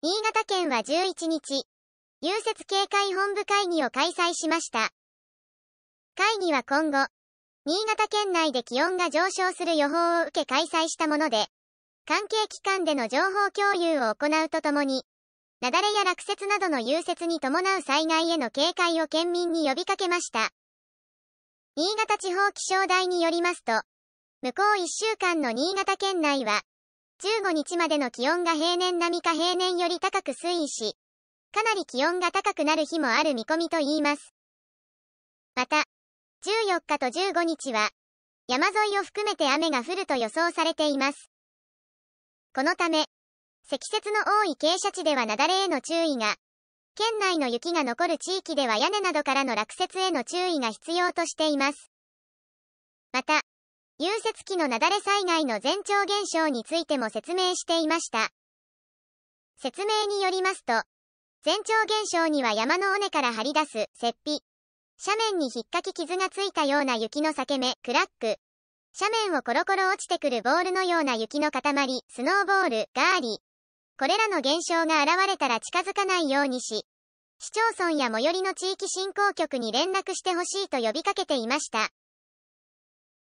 新潟県は11日、融雪警戒本部会議を開催しました。会議は今後、新潟県内で気温が上昇する予報を受け開催したもので、関係機関での情報共有を行うとともに、雪崩や落雪などの融雪に伴う災害への警戒を県民に呼びかけました。新潟地方気象台によりますと、向こう1週間の新潟県内は、15日までの気温が平年並みか平年より高く推移し、かなり気温が高くなる日もある見込みと言います。また、14日と15日は、山沿いを含めて雨が降ると予想されています。このため、積雪の多い傾斜地では雪崩への注意が、県内の雪が残る地域では屋根などからの落雪への注意が必要としています。また、融雪機の雪崩災害の前兆現象についても説明していました。説明によりますと、前兆現象には山の尾根から張り出す、雪皮。斜面に引っかき傷がついたような雪の裂け目、クラック。斜面をコロコロ落ちてくるボールのような雪の塊、スノーボール、ガーリ。これらの現象が現れたら近づかないようにし、市町村や最寄りの地域振興局に連絡してほしいと呼びかけていました。